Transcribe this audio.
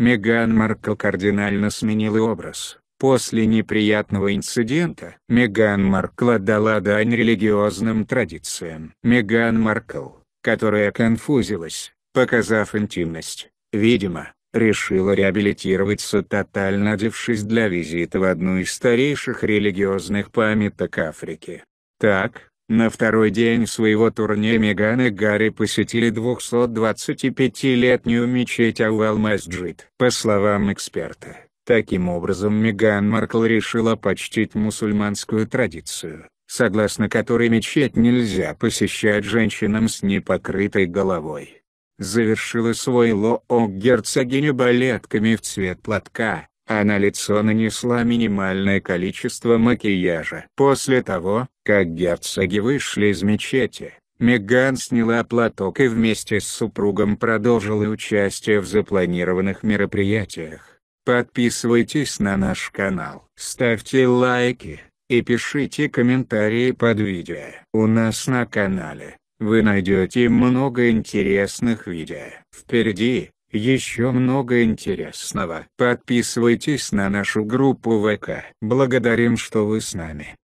Меган Маркл кардинально сменила образ. После неприятного инцидента, Меган Маркл отдала дань религиозным традициям. Меган Маркл, которая конфузилась, показав интимность, видимо, решила реабилитироваться тотально одевшись для визита в одну из старейших религиозных памяток Африки. Так, на второй день своего турне Меган и Гарри посетили 225-летнюю мечеть Ауал-Масджид. По словам эксперта, таким образом Меган Маркл решила почтить мусульманскую традицию, согласно которой мечеть нельзя посещать женщинам с непокрытой головой. Завершила свой лоок герцогиня балетками в цвет платка, а на лицо нанесла минимальное количество макияжа. После того, как герцоги вышли из мечети, Меган сняла платок и вместе с супругом продолжила участие в запланированных мероприятиях. Подписывайтесь на наш канал, ставьте лайки и пишите комментарии под видео. У нас на канале вы найдете много интересных видео. Впереди еще много интересного. Подписывайтесь на нашу группу ВК. Благодарим, что вы с нами.